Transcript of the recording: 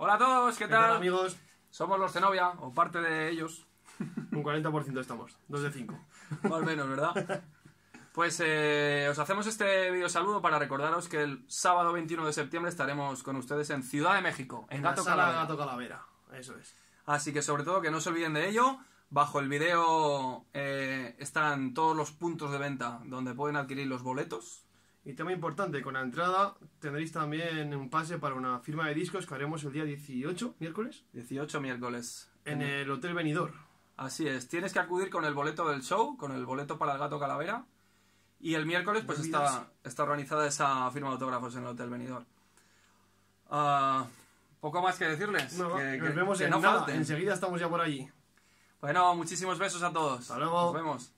Hola a todos, ¿qué, tal? tal? amigos? Somos los Novia, o parte de ellos. Un 40% estamos, dos de 5. Más o menos, ¿verdad? Pues eh, os hacemos este video saludo para recordaros que el sábado 21 de septiembre estaremos con ustedes en Ciudad de México, en, Gato, la sala Calavera. Gato Calavera. Eso es. Así que sobre todo que no se olviden de ello. Bajo el video eh, están todos los puntos de venta donde pueden adquirir los boletos. Y tema importante, con la entrada tendréis también un pase para una firma de discos que haremos el día 18, miércoles. 18 miércoles. En el Hotel Venidor Así es, tienes que acudir con el boleto del show, con el boleto para el gato calavera. Y el miércoles pues está, está organizada esa firma de autógrafos en el Hotel Venidor ah, poco más que decirles. nos vemos en nada. Enseguida estamos ya por allí. Bueno, muchísimos besos a todos. Hasta luego. Nos vemos.